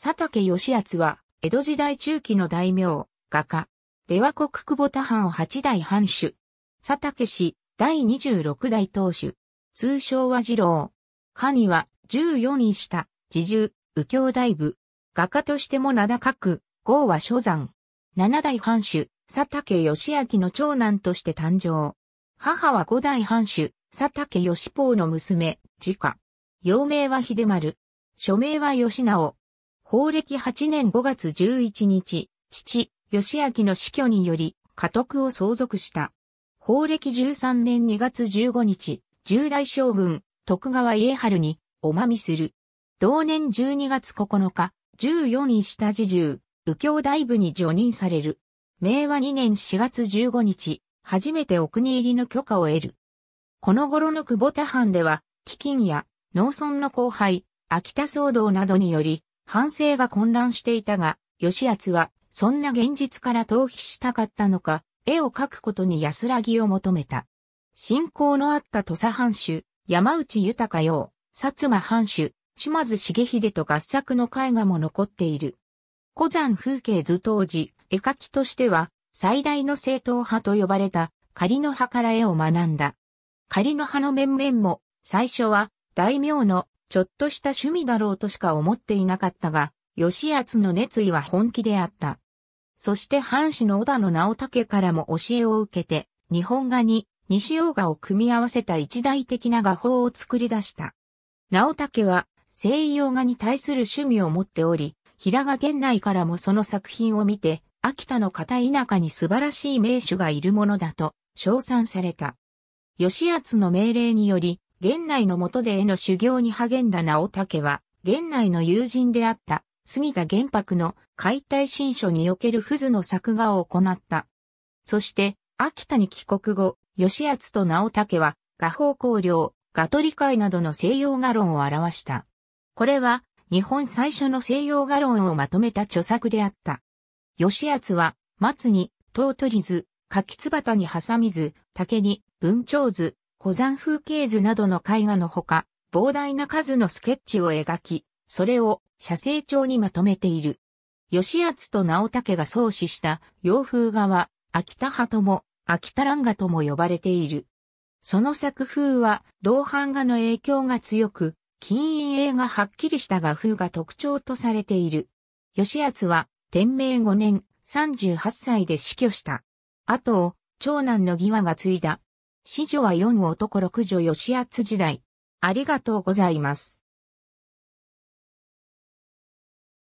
佐竹義厚は、江戸時代中期の大名、画家。出羽国久保田藩を八代藩主。佐竹氏、第二十六代当主。通称は二郎。家には、十四人下、自重、右京大部。画家としても名高く、号は所山。七代藩主、佐竹義明の長男として誕生。母は五代藩主、佐竹義法の娘、自家。幼名は秀丸。署名は吉直。法暦8年5月11日、父、義明の死去により、家督を相続した。法暦13年2月15日、重大将軍、徳川家春に、おまみする。同年12月9日、14位下自重、右京大部に除任される。明和2年4月15日、初めてお国入りの許可を得る。この頃の久保田藩では、飢饉や農村の荒廃、秋田騒動などにより、反省が混乱していたが、吉厚は、そんな現実から逃避したかったのか、絵を描くことに安らぎを求めた。信仰のあった土佐藩主、山内豊洋、薩摩藩主、島津重秀と合作の絵画も残っている。古山風景図当時、絵描きとしては、最大の正統派と呼ばれた、仮の派から絵を学んだ。仮の派の面々も、最初は、大名のちょっとした趣味だろうとしか思っていなかったが、吉厚の熱意は本気であった。そして藩士の織田の直武からも教えを受けて、日本画に西洋画を組み合わせた一大的な画法を作り出した。直武は西洋画に対する趣味を持っており、平賀源内からもその作品を見て、秋田の片田舎に素晴らしい名手がいるものだと称賛された。吉厚の命令により、源内の元で絵の修行に励んだ直武は、源内の友人であった杉田玄白の解体新書における付図の作画を行った。そして、秋田に帰国後、吉厚と直武は、画法考量、画取り会などの西洋画論を表した。これは、日本最初の西洋画論をまとめた著作であった。吉厚は、松に、唐取り図、柿つばたに挟みず、竹に、文鳥図、登山風景図などの絵画のほか、膨大な数のスケッチを描き、それを写生帳にまとめている。吉厚と直武が創始した洋風画は、秋田派とも、秋田蘭画とも呼ばれている。その作風は、同版画の影響が強く、金印映がはっきりした画風が特徴とされている。吉厚は、天明5年、38歳で死去した。後を、長男の義和が継いだ、子女は四男六女吉厚時代。ありがとうございます。